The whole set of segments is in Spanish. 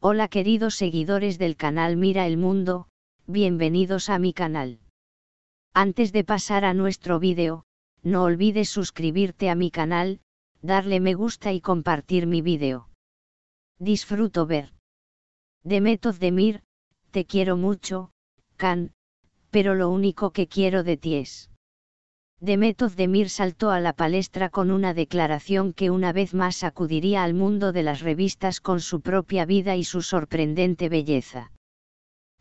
Hola queridos seguidores del canal Mira el Mundo, bienvenidos a mi canal. Antes de pasar a nuestro vídeo, no olvides suscribirte a mi canal, darle me gusta y compartir mi vídeo. Disfruto ver. de Mir, te quiero mucho, Can, pero lo único que quiero de ti es de Demir saltó a la palestra con una declaración que una vez más acudiría al mundo de las revistas con su propia vida y su sorprendente belleza.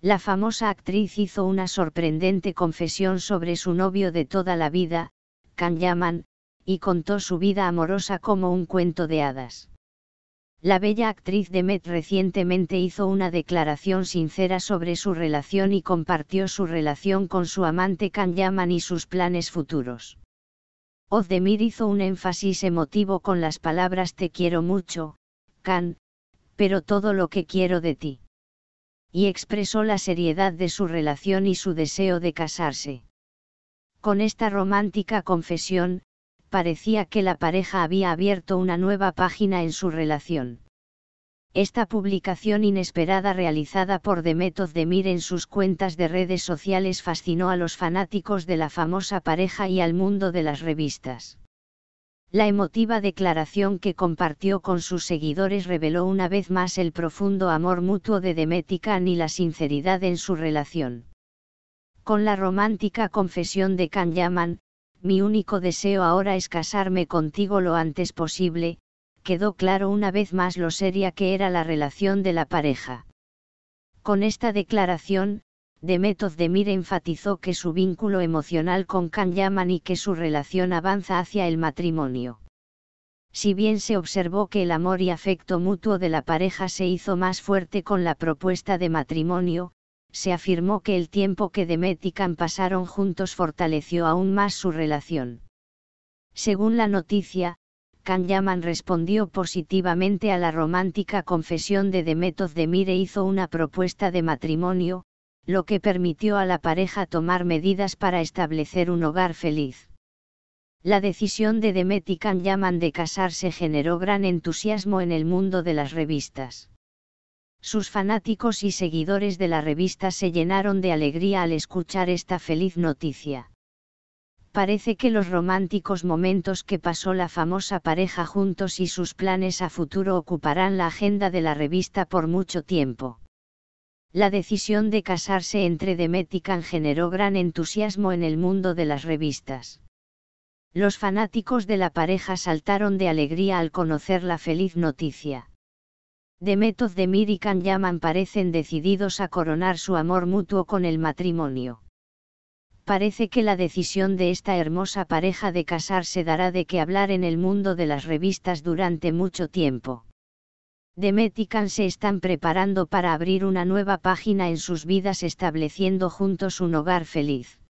La famosa actriz hizo una sorprendente confesión sobre su novio de toda la vida, Yaman, y contó su vida amorosa como un cuento de hadas. La bella actriz Demet recientemente hizo una declaración sincera sobre su relación y compartió su relación con su amante Yaman y sus planes futuros. Ozdemir hizo un énfasis emotivo con las palabras Te quiero mucho, Kan, pero todo lo que quiero de ti. Y expresó la seriedad de su relación y su deseo de casarse. Con esta romántica confesión, parecía que la pareja había abierto una nueva página en su relación. Esta publicación inesperada realizada por de Mir en sus cuentas de redes sociales fascinó a los fanáticos de la famosa pareja y al mundo de las revistas. La emotiva declaración que compartió con sus seguidores reveló una vez más el profundo amor mutuo de Demeticán y la sinceridad en su relación. Con la romántica confesión de Can Yaman, mi único deseo ahora es casarme contigo lo antes posible, quedó claro una vez más lo seria que era la relación de la pareja. Con esta declaración, Demetov Demir enfatizó que su vínculo emocional con Kan Yaman y que su relación avanza hacia el matrimonio. Si bien se observó que el amor y afecto mutuo de la pareja se hizo más fuerte con la propuesta de matrimonio, se afirmó que el tiempo que Demet y Khan pasaron juntos fortaleció aún más su relación. Según la noticia, Khan Yaman respondió positivamente a la romántica confesión de Demet Ozdemir e hizo una propuesta de matrimonio, lo que permitió a la pareja tomar medidas para establecer un hogar feliz. La decisión de Demet y Yaman de casarse generó gran entusiasmo en el mundo de las revistas. Sus fanáticos y seguidores de la revista se llenaron de alegría al escuchar esta feliz noticia. Parece que los románticos momentos que pasó la famosa pareja juntos y sus planes a futuro ocuparán la agenda de la revista por mucho tiempo. La decisión de casarse entre Demetican generó gran entusiasmo en el mundo de las revistas. Los fanáticos de la pareja saltaron de alegría al conocer la feliz noticia. Demet de y y Yaman parecen decididos a coronar su amor mutuo con el matrimonio. Parece que la decisión de esta hermosa pareja de casarse dará de qué hablar en el mundo de las revistas durante mucho tiempo. Demet y se están preparando para abrir una nueva página en sus vidas estableciendo juntos un hogar feliz.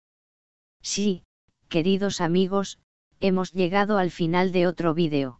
Sí, queridos amigos, hemos llegado al final de otro vídeo.